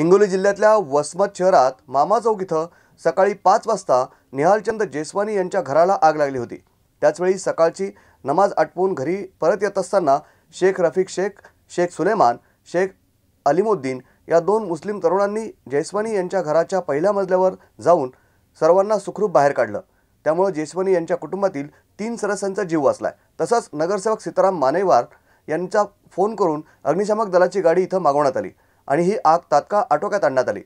हिंगोली जिल्ह्यातल्या वसमत शहरात मामा चौक इथं सकाळी पाच वाजता निहालचंद जेस्वानी यांच्या घराला आग लागली होती त्याचवेळी सकाळची नमाज आटपून घरी परत येत असताना शेख रफीक शेख शेख सुलेमान शेख अलिमुद्दीन या दोन मुस्लिम तरुणांनी जयस्वानी यांच्या घराच्या पहिल्या मजल्यावर जाऊन सर्वांना सुखरूप बाहेर काढलं त्यामुळे जयस्वानी यांच्या कुटुंबातील तीन सदस्यांचा जीव वाचलाय तसंच नगरसेवक सीताराम मानेवार यांचा फोन करून अग्निशामक दलाची गाडी इथं मागवण्यात आली आणि ही आग तात्काळ आटोक्यात आणण्यात आली